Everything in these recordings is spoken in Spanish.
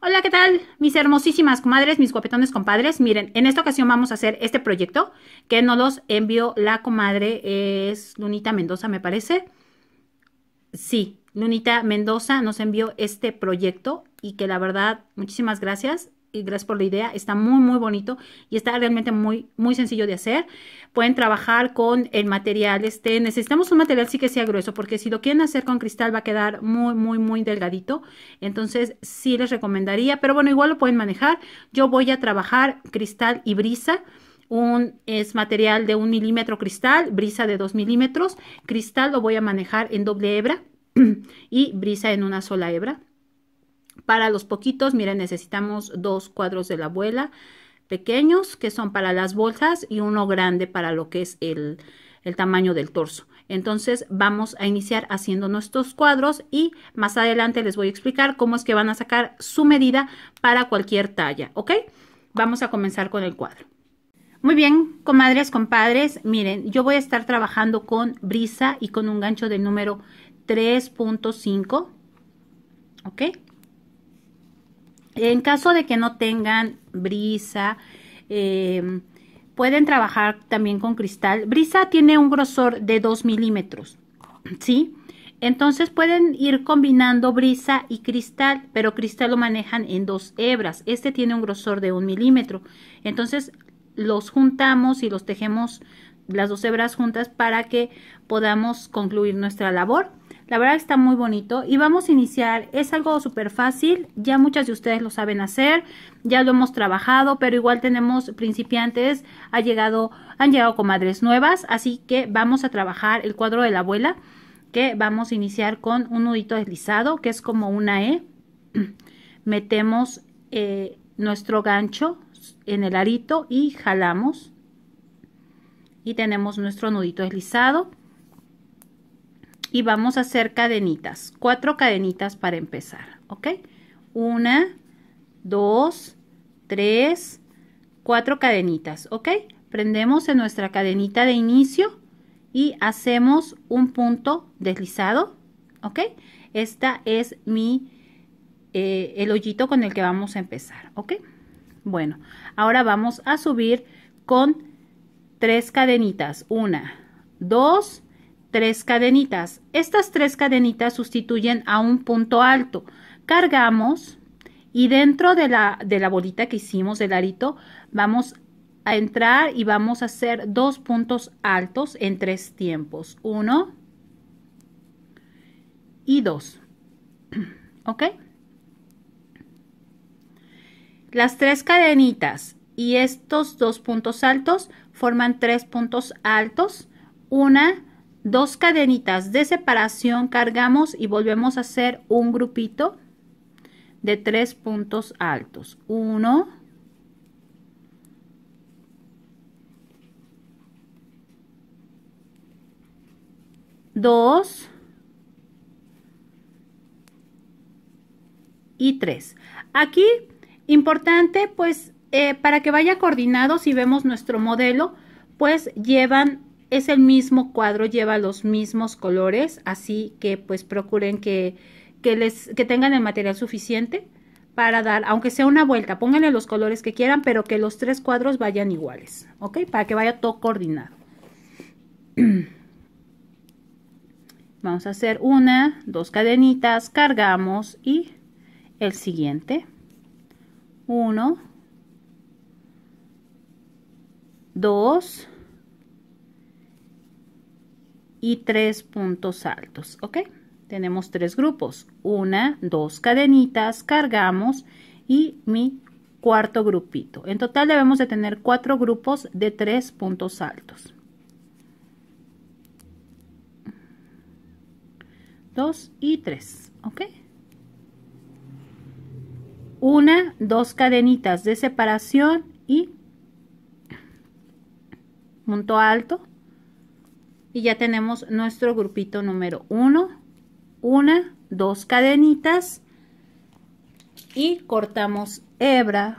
Hola, ¿qué tal? Mis hermosísimas comadres, mis guapetones compadres. Miren, en esta ocasión vamos a hacer este proyecto que nos los envió la comadre, es Lunita Mendoza, me parece. Sí, Lunita Mendoza nos envió este proyecto y que la verdad, muchísimas gracias gracias por la idea. Está muy, muy bonito y está realmente muy, muy sencillo de hacer. Pueden trabajar con el material. Este, necesitamos un material sí que sea grueso, porque si lo quieren hacer con cristal va a quedar muy, muy, muy delgadito. Entonces sí les recomendaría, pero bueno, igual lo pueden manejar. Yo voy a trabajar cristal y brisa. Un, es material de un milímetro cristal, brisa de 2 milímetros. Cristal lo voy a manejar en doble hebra y brisa en una sola hebra. Para los poquitos, miren, necesitamos dos cuadros de la abuela pequeños que son para las bolsas y uno grande para lo que es el, el tamaño del torso. Entonces vamos a iniciar haciendo nuestros cuadros y más adelante les voy a explicar cómo es que van a sacar su medida para cualquier talla, ¿ok? Vamos a comenzar con el cuadro. Muy bien, comadres, compadres, miren, yo voy a estar trabajando con brisa y con un gancho del número 3.5, ¿ok? En caso de que no tengan brisa, eh, pueden trabajar también con cristal. Brisa tiene un grosor de 2 milímetros, ¿sí? Entonces pueden ir combinando brisa y cristal, pero cristal lo manejan en dos hebras. Este tiene un grosor de un milímetro. Entonces los juntamos y los tejemos las dos hebras juntas para que podamos concluir nuestra labor. La verdad está muy bonito y vamos a iniciar. Es algo súper fácil, ya muchas de ustedes lo saben hacer, ya lo hemos trabajado, pero igual tenemos principiantes, ha llegado, han llegado comadres nuevas, así que vamos a trabajar el cuadro de la abuela, que vamos a iniciar con un nudito deslizado, que es como una E. Metemos eh, nuestro gancho en el arito y jalamos y tenemos nuestro nudito deslizado y vamos a hacer cadenitas, cuatro cadenitas para empezar, ¿ok? Una, dos, tres, cuatro cadenitas, ¿ok? Prendemos en nuestra cadenita de inicio y hacemos un punto deslizado, ¿ok? Esta es mi, eh, el hoyito con el que vamos a empezar, ¿ok? Bueno, ahora vamos a subir con tres cadenitas, una, dos, tres cadenitas. Estas tres cadenitas sustituyen a un punto alto. Cargamos y dentro de la, de la bolita que hicimos del arito vamos a entrar y vamos a hacer dos puntos altos en tres tiempos. Uno y dos. ¿Ok? Las tres cadenitas y estos dos puntos altos forman tres puntos altos. Una dos cadenitas de separación cargamos y volvemos a hacer un grupito de tres puntos altos uno dos y tres aquí importante pues eh, para que vaya coordinado si vemos nuestro modelo pues llevan es el mismo cuadro, lleva los mismos colores, así que pues procuren que, que, les, que tengan el material suficiente para dar, aunque sea una vuelta, pónganle los colores que quieran, pero que los tres cuadros vayan iguales, ¿ok? Para que vaya todo coordinado. Vamos a hacer una, dos cadenitas, cargamos y el siguiente. Uno, dos, y tres puntos altos, ¿ok? Tenemos tres grupos, una, dos cadenitas, cargamos y mi cuarto grupito. En total debemos de tener cuatro grupos de tres puntos altos. Dos y tres, ¿ok? Una, dos cadenitas de separación y punto alto, y ya tenemos nuestro grupito número 1 una dos cadenitas y cortamos hebra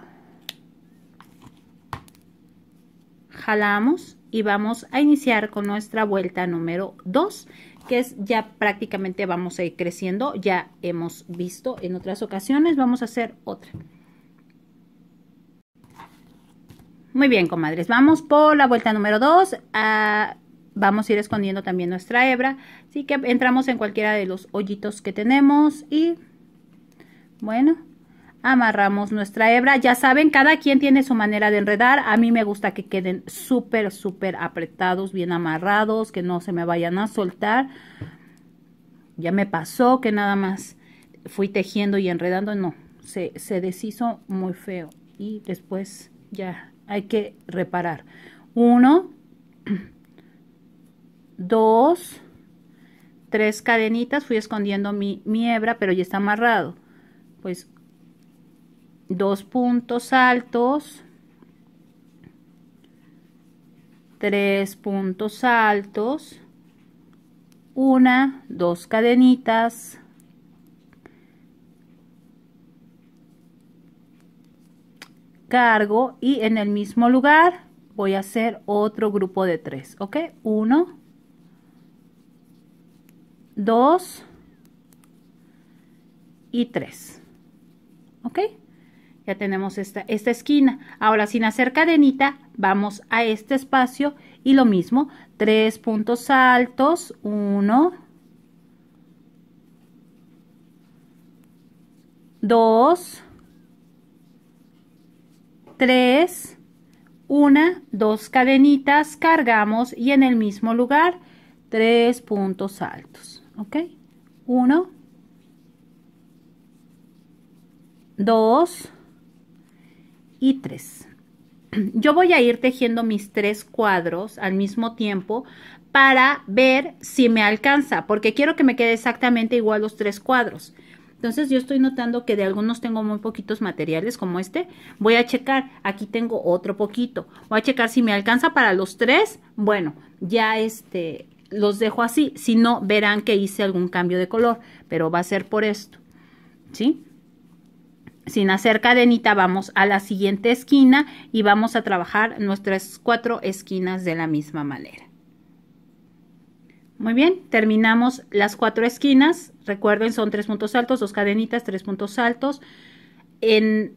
jalamos y vamos a iniciar con nuestra vuelta número 2 que es ya prácticamente vamos a ir creciendo ya hemos visto en otras ocasiones vamos a hacer otra muy bien comadres vamos por la vuelta número 2 vamos a ir escondiendo también nuestra hebra así que entramos en cualquiera de los hoyitos que tenemos y bueno amarramos nuestra hebra ya saben cada quien tiene su manera de enredar a mí me gusta que queden súper súper apretados bien amarrados que no se me vayan a soltar ya me pasó que nada más fui tejiendo y enredando no se, se deshizo muy feo y después ya hay que reparar uno dos, tres cadenitas, fui escondiendo mi, mi hebra, pero ya está amarrado. Pues dos puntos altos, tres puntos altos, una, dos cadenitas, cargo y en el mismo lugar voy a hacer otro grupo de tres, ¿ok? Uno, 2 y 3. ¿Ok? Ya tenemos esta, esta esquina. Ahora sin hacer cadenita, vamos a este espacio y lo mismo, tres puntos altos, 1, 2, 3, una, dos cadenitas, cargamos y en el mismo lugar, tres puntos altos. ¿ok? 1, 2 y 3. Yo voy a ir tejiendo mis tres cuadros al mismo tiempo para ver si me alcanza, porque quiero que me quede exactamente igual los tres cuadros. Entonces yo estoy notando que de algunos tengo muy poquitos materiales como este. Voy a checar, aquí tengo otro poquito. Voy a checar si me alcanza para los tres. Bueno, ya este, los dejo así, si no verán que hice algún cambio de color, pero va a ser por esto, ¿sí? Sin hacer cadenita vamos a la siguiente esquina y vamos a trabajar nuestras cuatro esquinas de la misma manera. Muy bien, terminamos las cuatro esquinas, recuerden son tres puntos altos, dos cadenitas, tres puntos altos. En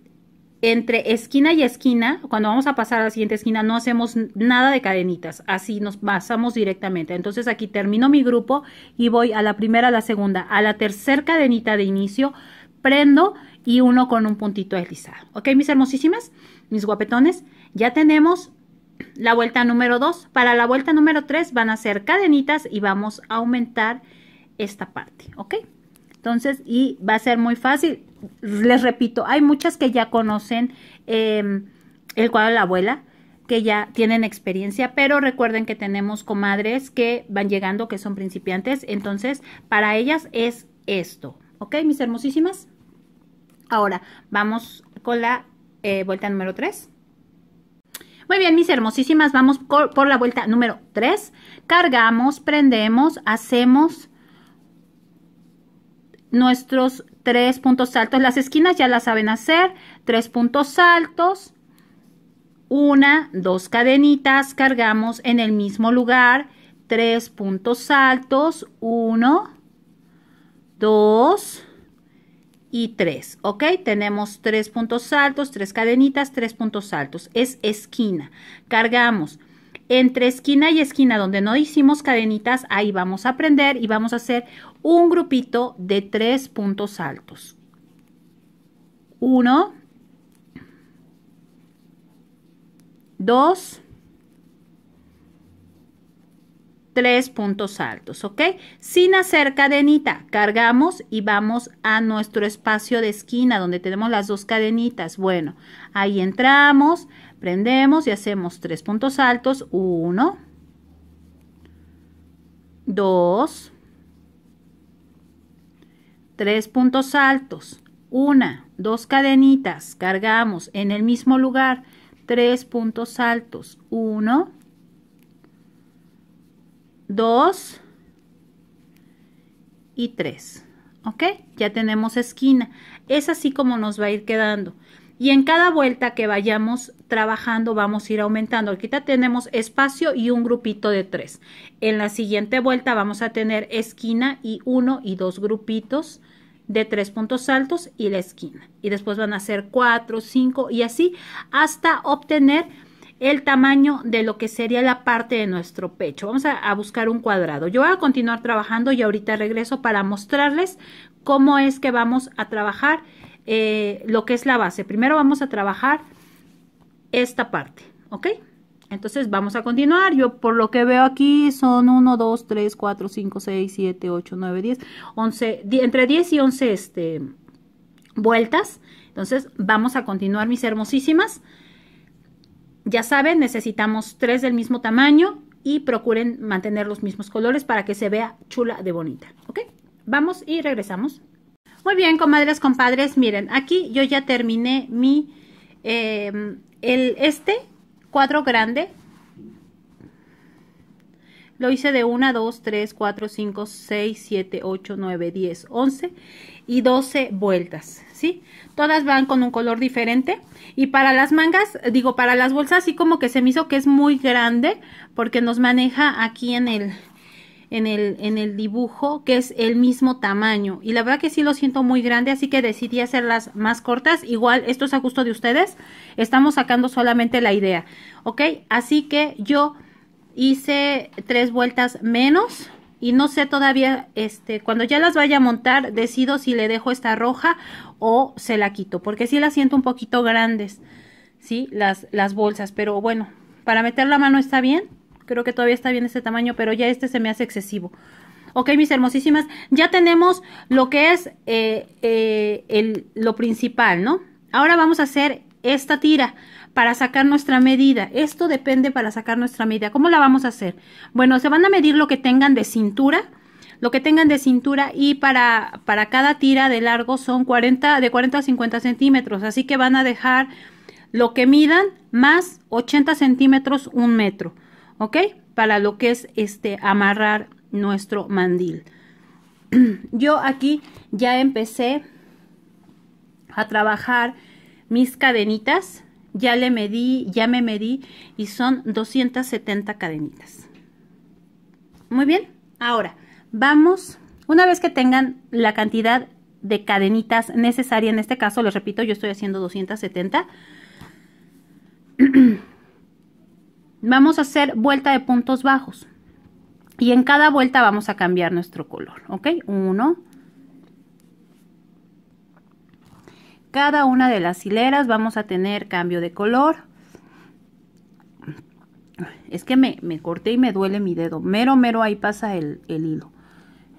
entre esquina y esquina, cuando vamos a pasar a la siguiente esquina, no hacemos nada de cadenitas, así nos pasamos directamente. Entonces aquí termino mi grupo y voy a la primera, a la segunda, a la tercera cadenita de inicio, prendo y uno con un puntito deslizado. ¿Ok, mis hermosísimas? Mis guapetones, ya tenemos la vuelta número 2. Para la vuelta número 3 van a ser cadenitas y vamos a aumentar esta parte, ¿ok? Entonces, y va a ser muy fácil les repito, hay muchas que ya conocen em, el cuadro de la abuela, que ya tienen experiencia, pero recuerden que tenemos comadres que van llegando, que son principiantes, entonces para ellas es esto, ¿ok? Mis hermosísimas. Ahora vamos con la eh, vuelta número 3. Muy bien, mis hermosísimas, vamos por, por la vuelta número 3. Cargamos, prendemos, hacemos nuestros tres puntos altos. Las esquinas ya las saben hacer. Tres puntos altos. Una, dos cadenitas. Cargamos en el mismo lugar. Tres puntos altos. Uno, dos y tres. ¿Ok? Tenemos tres puntos altos, tres cadenitas, tres puntos altos. Es esquina. Cargamos entre esquina y esquina donde no hicimos cadenitas, ahí vamos a aprender y vamos a hacer un grupito de tres puntos altos. Uno, dos, tres puntos altos, ¿ok? Sin hacer cadenita, cargamos y vamos a nuestro espacio de esquina donde tenemos las dos cadenitas. Bueno, ahí entramos, Prendemos y hacemos tres puntos altos. Uno, dos, tres puntos altos. Una, dos cadenitas. Cargamos en el mismo lugar. Tres puntos altos. Uno, dos y tres. ¿Ok? Ya tenemos esquina. Es así como nos va a ir quedando y en cada vuelta que vayamos trabajando vamos a ir aumentando. Aquí tenemos espacio y un grupito de tres. En la siguiente vuelta vamos a tener esquina y uno y dos grupitos de tres puntos altos y la esquina. Y después van a ser cuatro, cinco y así hasta obtener el tamaño de lo que sería la parte de nuestro pecho. Vamos a, a, buscar un cuadrado. Yo voy a continuar trabajando y ahorita regreso para mostrarles cómo es que vamos a trabajar eh, lo que es la base. Primero vamos a trabajar esta parte, ¿ok? Entonces vamos a continuar. Yo por lo que veo aquí son 1, 2, 3, 4, 5, 6, 7, 8, 9, 10, 11, entre 10 y 11 este, vueltas. Entonces vamos a continuar mis hermosísimas. Ya saben, necesitamos tres del mismo tamaño y procuren mantener los mismos colores para que se vea chula de bonita. ¿Ok? Vamos y regresamos. Muy bien, comadres, compadres, miren, aquí yo ya terminé mi, eh, el, este cuadro grande. Lo hice de 1, 2, 3, 4, 5, 6, 7, 8, 9, 10, 11 y 12 vueltas, ¿sí? Todas van con un color diferente. Y para las mangas, digo, para las bolsas, sí como que se me hizo que es muy grande porque nos maneja aquí en el en el, en el dibujo, que es el mismo tamaño. Y la verdad que sí lo siento muy grande, así que decidí hacerlas más cortas. Igual, esto es a gusto de ustedes. Estamos sacando solamente la idea, ¿ok? Así que yo hice tres vueltas menos y no sé todavía, este, cuando ya las vaya a montar, decido si le dejo esta roja o se la quito, porque sí las siento un poquito grandes, ¿sí? Las, las bolsas, pero bueno, para meter la mano está bien. Creo que todavía está bien este tamaño, pero ya este se me hace excesivo. Ok, mis hermosísimas, ya tenemos lo que es eh, eh, el, lo principal, ¿no? Ahora vamos a hacer esta tira para sacar nuestra medida. Esto depende para sacar nuestra medida. ¿Cómo la vamos a hacer? Bueno, se van a medir lo que tengan de cintura, lo que tengan de cintura y para, para cada tira de largo son 40, de 40 a 50 centímetros. Así que van a dejar lo que midan más 80 centímetros, un metro. ¿ok? Para lo que es este amarrar nuestro mandil. Yo aquí ya empecé a trabajar mis cadenitas, ya le medí, ya me medí y son 270 cadenitas. Muy bien, ahora vamos, una vez que tengan la cantidad de cadenitas necesaria, en este caso les repito, yo estoy haciendo 270. Vamos a hacer vuelta de puntos bajos. Y en cada vuelta vamos a cambiar nuestro color, ¿ok? Uno. Cada una de las hileras vamos a tener cambio de color. Es que me, me corté y me duele mi dedo. Mero, mero, ahí pasa el, el hilo.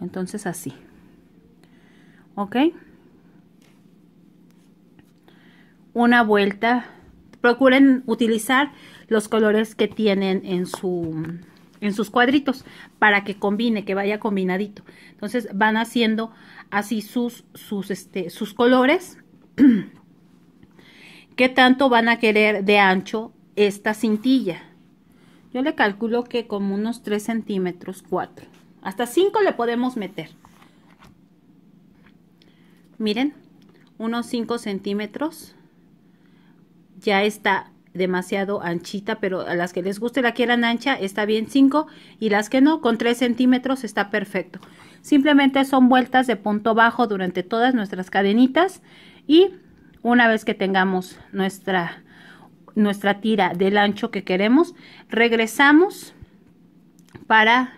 Entonces así. ¿Ok? Una vuelta. Procuren utilizar los colores que tienen en su en sus cuadritos para que combine, que vaya combinadito. Entonces van haciendo así sus, sus, este, sus colores. ¿Qué tanto van a querer de ancho esta cintilla? Yo le calculo que como unos 3 centímetros, 4. Hasta 5 le podemos meter. Miren, unos 5 centímetros. Ya está demasiado anchita, pero a las que les guste la quieran ancha está bien 5 y las que no con 3 centímetros está perfecto. Simplemente son vueltas de punto bajo durante todas nuestras cadenitas y una vez que tengamos nuestra, nuestra tira del ancho que queremos, regresamos para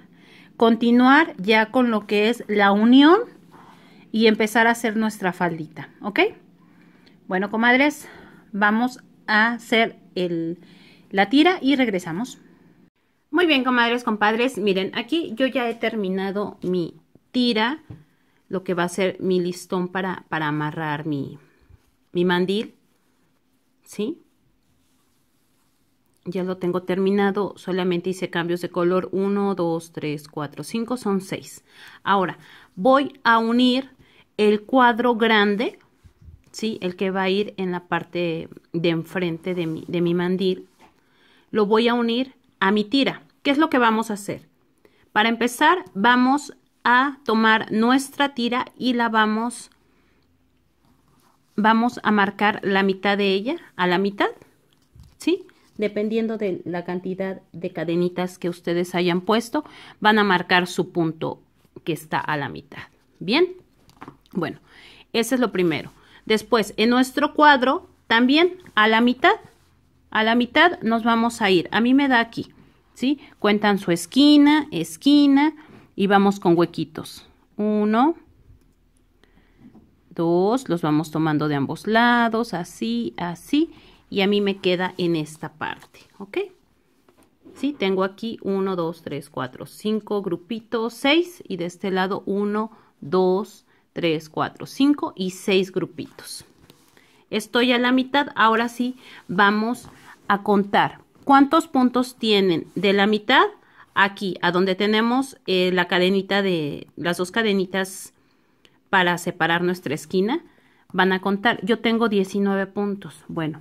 continuar ya con lo que es la unión y empezar a hacer nuestra faldita, ¿ok? Bueno, comadres, vamos a hacer el, la tira y regresamos. Muy bien, comadres, compadres, miren, aquí yo ya he terminado mi tira, lo que va a ser mi listón para, para amarrar mi, mi mandil, ¿sí? Ya lo tengo terminado, solamente hice cambios de color 1, 2, 3, 4, 5, son 6. Ahora, voy a unir el cuadro grande ¿sí? El que va a ir en la parte de enfrente de mi, de mi mandil, lo voy a unir a mi tira. ¿Qué es lo que vamos a hacer? Para empezar, vamos a tomar nuestra tira y la vamos, vamos a marcar la mitad de ella, a la mitad, ¿sí? Dependiendo de la cantidad de cadenitas que ustedes hayan puesto, van a marcar su punto que está a la mitad. ¿Bien? Bueno, ese es lo primero. Después, en nuestro cuadro, también a la mitad, a la mitad nos vamos a ir. A mí me da aquí, ¿sí? Cuentan su esquina, esquina y vamos con huequitos. Uno, dos, los vamos tomando de ambos lados, así, así. Y a mí me queda en esta parte, ¿ok? ¿Sí? Tengo aquí uno, dos, tres, cuatro, cinco, grupitos, seis y de este lado 1, 2, 3, 4, 5 y 6 grupitos. Estoy a la mitad, ahora sí vamos a contar cuántos puntos tienen de la mitad aquí, a donde tenemos eh, la cadenita de las dos cadenitas para separar nuestra esquina. Van a contar, yo tengo 19 puntos. Bueno,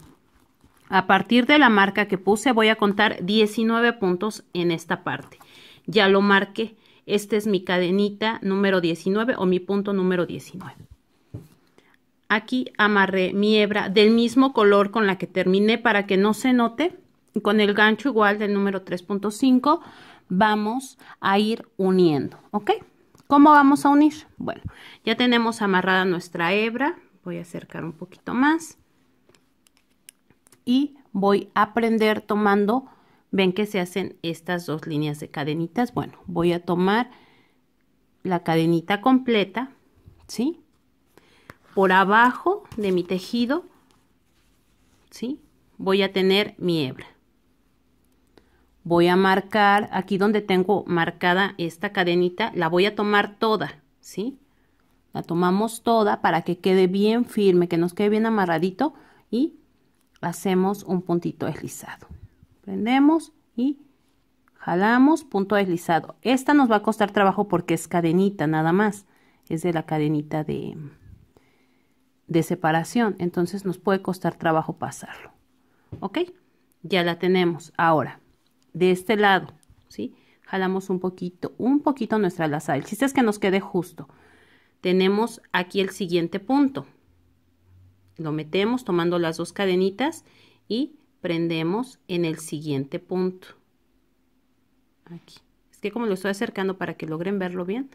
a partir de la marca que puse voy a contar 19 puntos en esta parte. Ya lo marqué. Esta es mi cadenita número 19 o mi punto número 19. Aquí amarré mi hebra del mismo color con la que terminé para que no se note. Con el gancho igual del número 3.5 vamos a ir uniendo, ¿ok? ¿Cómo vamos a unir? Bueno, ya tenemos amarrada nuestra hebra. Voy a acercar un poquito más. Y voy a aprender tomando ven que se hacen estas dos líneas de cadenitas bueno voy a tomar la cadenita completa sí por abajo de mi tejido sí voy a tener mi hebra voy a marcar aquí donde tengo marcada esta cadenita la voy a tomar toda sí la tomamos toda para que quede bien firme que nos quede bien amarradito y hacemos un puntito deslizado prendemos y jalamos, punto deslizado. Esta nos va a costar trabajo porque es cadenita nada más, es de la cadenita de, de separación, entonces nos puede costar trabajo pasarlo. ¿Ok? Ya la tenemos. Ahora, de este lado, ¿sí? Jalamos un poquito, un poquito nuestra lazada. El chiste es que nos quede justo. Tenemos aquí el siguiente punto. Lo metemos tomando las dos cadenitas y prendemos en el siguiente punto aquí es que como lo estoy acercando para que logren verlo bien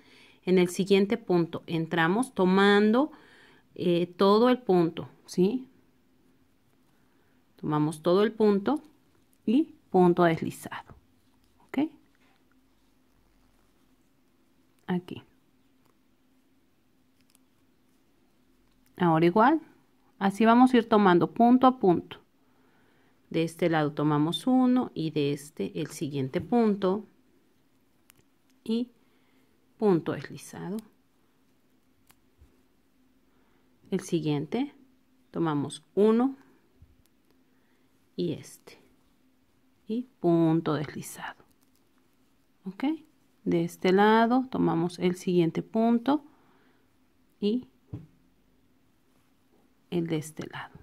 en el siguiente punto entramos tomando eh, todo el punto sí tomamos todo el punto y punto deslizado ok aquí ahora igual así vamos a ir tomando punto a punto de este lado tomamos uno y de este el siguiente punto y punto deslizado el siguiente tomamos uno y este y punto deslizado ok de este lado tomamos el siguiente punto y el de este lado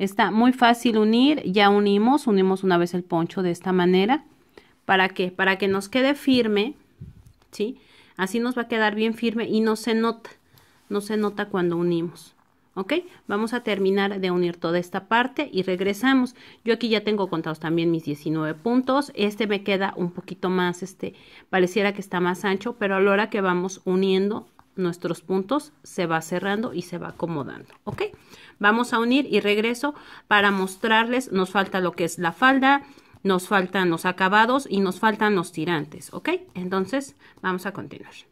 Está muy fácil unir, ya unimos, unimos una vez el poncho de esta manera. ¿Para qué? Para que nos quede firme, ¿sí? Así nos va a quedar bien firme y no se nota, no se nota cuando unimos. ¿Ok? Vamos a terminar de unir toda esta parte y regresamos. Yo aquí ya tengo contados también mis 19 puntos. Este me queda un poquito más, este, pareciera que está más ancho, pero a la hora que vamos uniendo, nuestros puntos se va cerrando y se va acomodando ok vamos a unir y regreso para mostrarles nos falta lo que es la falda nos faltan los acabados y nos faltan los tirantes ok entonces vamos a continuar